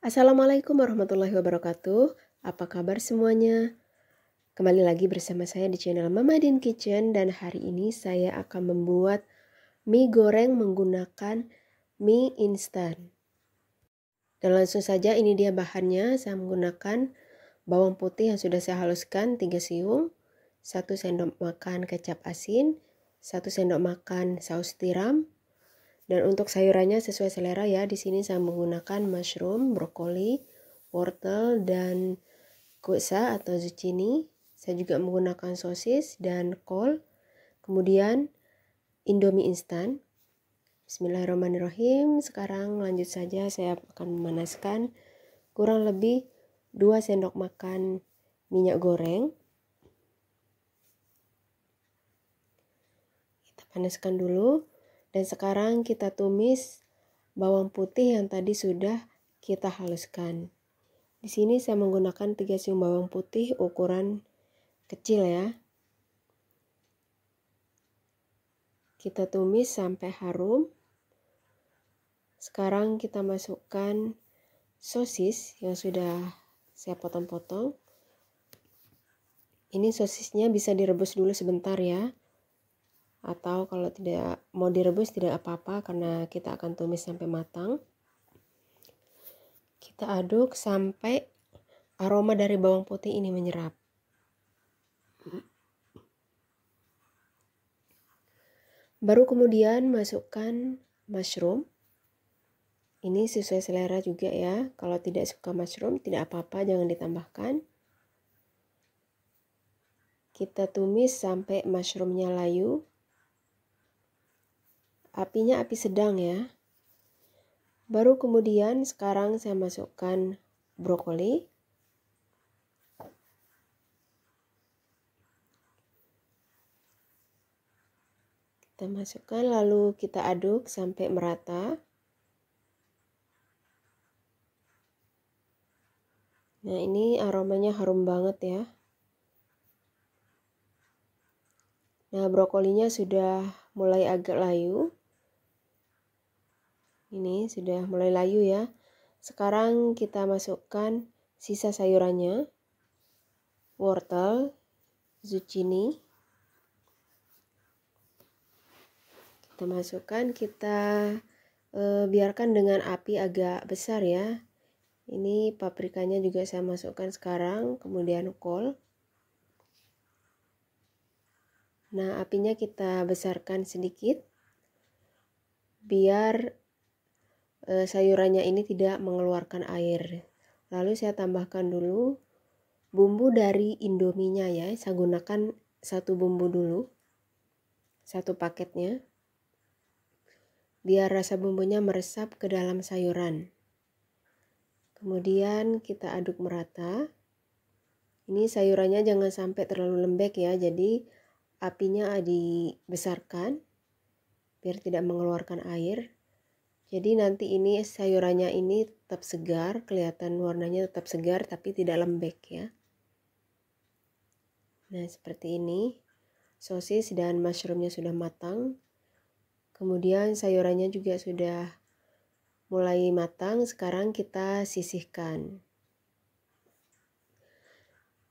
Assalamualaikum warahmatullahi wabarakatuh. Apa kabar semuanya? Kembali lagi bersama saya di channel Mama Din Kitchen dan hari ini saya akan membuat mie goreng menggunakan mie instan. Dan langsung saja ini dia bahannya. Saya menggunakan bawang putih yang sudah saya haluskan 3 siung, 1 sendok makan kecap asin, 1 sendok makan saus tiram, dan untuk sayurannya sesuai selera ya. Di sini saya menggunakan mushroom, brokoli, wortel dan kusa atau zucchini. Saya juga menggunakan sosis dan kol. Kemudian Indomie instan. Bismillahirrahmanirrahim. Sekarang lanjut saja saya akan memanaskan kurang lebih 2 sendok makan minyak goreng. Kita panaskan dulu. Dan sekarang kita tumis bawang putih yang tadi sudah kita haluskan. Di sini saya menggunakan 3 siung bawang putih ukuran kecil ya. Kita tumis sampai harum. Sekarang kita masukkan sosis yang sudah saya potong-potong. Ini sosisnya bisa direbus dulu sebentar ya atau kalau tidak mau direbus tidak apa-apa karena kita akan tumis sampai matang kita aduk sampai aroma dari bawang putih ini menyerap baru kemudian masukkan mushroom ini sesuai selera juga ya kalau tidak suka mushroom tidak apa-apa jangan ditambahkan kita tumis sampai mushroomnya layu apinya api sedang ya. Baru kemudian sekarang saya masukkan brokoli. Kita masukkan lalu kita aduk sampai merata. Nah, ini aromanya harum banget ya. Nah, brokolinya sudah mulai agak layu. Ini sudah mulai layu ya. Sekarang kita masukkan sisa sayurannya. Wortel, zucchini. Kita masukkan, kita e, biarkan dengan api agak besar ya. Ini paprikanya juga saya masukkan sekarang, kemudian kol. Nah, apinya kita besarkan sedikit biar Eh, sayurannya ini tidak mengeluarkan air. Lalu saya tambahkan dulu bumbu dari indominya ya. Saya gunakan satu bumbu dulu. Satu paketnya. Biar rasa bumbunya meresap ke dalam sayuran. Kemudian kita aduk merata. Ini sayurannya jangan sampai terlalu lembek ya. Jadi apinya dibesarkan biar tidak mengeluarkan air jadi nanti ini sayurannya ini tetap segar, kelihatan warnanya tetap segar tapi tidak lembek ya. Nah, seperti ini. Sosis dan mushroomnya sudah matang. Kemudian sayurannya juga sudah mulai matang. Sekarang kita sisihkan.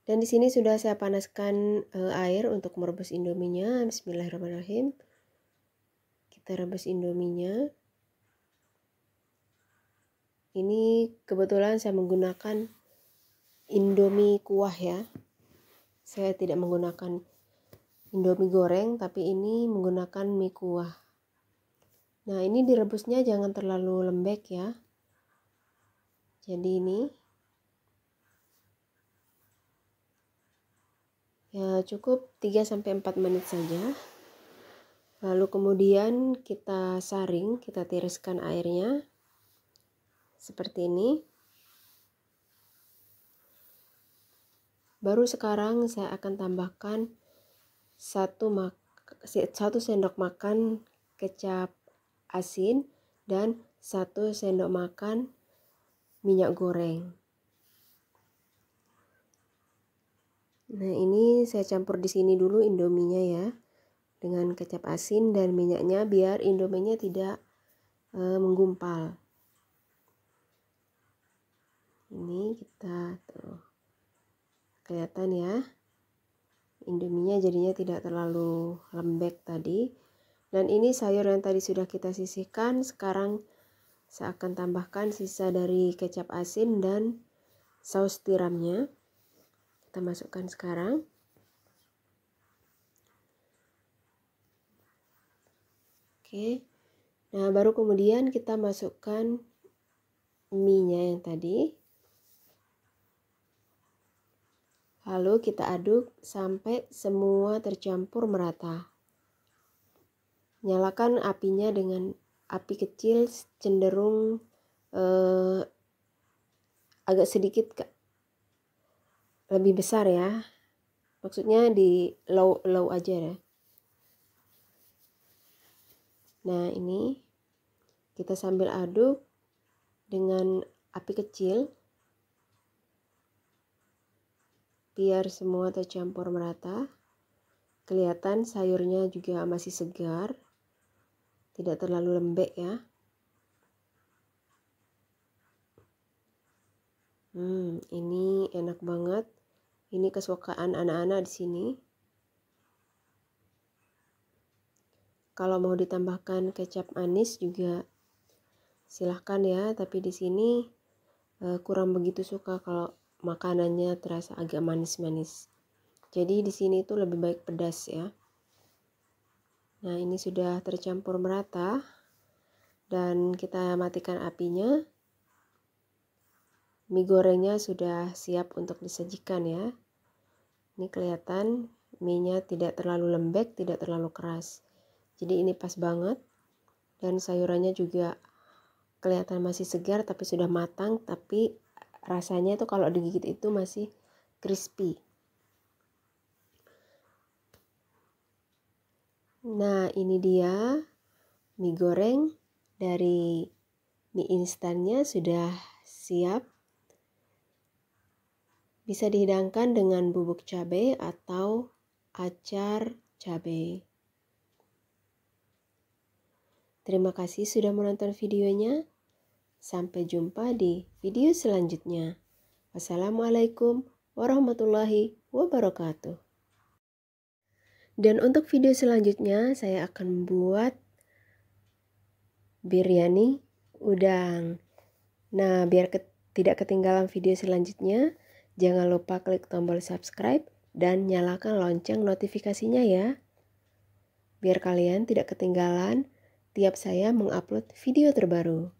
Dan di sini sudah saya panaskan eh, air untuk merebus indominya. Bismillahirrahmanirrahim. Kita rebus indominya. Ini kebetulan saya menggunakan Indomie kuah ya. Saya tidak menggunakan Indomie goreng, tapi ini menggunakan mie kuah. Nah, ini direbusnya jangan terlalu lembek ya. Jadi ini ya cukup 3 4 menit saja. Lalu kemudian kita saring, kita tiriskan airnya seperti ini. Baru sekarang saya akan tambahkan satu mak satu sendok makan kecap asin dan satu sendok makan minyak goreng. Nah, ini saya campur di sini dulu indominya ya. Dengan kecap asin dan minyaknya biar indominya tidak e, menggumpal ini kita tuh kelihatan ya indominya jadinya tidak terlalu lembek tadi dan ini sayur yang tadi sudah kita sisihkan sekarang saya akan tambahkan sisa dari kecap asin dan saus tiramnya kita masukkan sekarang oke nah baru kemudian kita masukkan mie nya yang tadi Lalu kita aduk sampai semua tercampur merata. Nyalakan apinya dengan api kecil cenderung eh, agak sedikit ke, lebih besar ya. Maksudnya di low low aja ya. Nah, ini kita sambil aduk dengan api kecil Biar semua tercampur merata. Kelihatan sayurnya juga masih segar. Tidak terlalu lembek ya. Hmm, ini enak banget. Ini kesukaan anak-anak di sini. Kalau mau ditambahkan kecap anis juga silahkan ya, tapi di sini eh, kurang begitu suka kalau makanannya terasa agak manis-manis. Jadi di sini itu lebih baik pedas ya. Nah, ini sudah tercampur merata dan kita matikan apinya. Mie gorengnya sudah siap untuk disajikan ya. Ini kelihatan mie-nya tidak terlalu lembek, tidak terlalu keras. Jadi ini pas banget. Dan sayurannya juga kelihatan masih segar tapi sudah matang tapi rasanya itu kalau digigit itu masih crispy nah ini dia mie goreng dari mie instannya sudah siap bisa dihidangkan dengan bubuk cabai atau acar cabai. Terima kasih sudah menonton videonya. Sampai jumpa di video selanjutnya. Wassalamualaikum warahmatullahi wabarakatuh. Dan untuk video selanjutnya saya akan membuat biryani udang. Nah, biar ke tidak ketinggalan video selanjutnya, jangan lupa klik tombol subscribe dan nyalakan lonceng notifikasinya ya. Biar kalian tidak ketinggalan tiap saya mengupload video terbaru.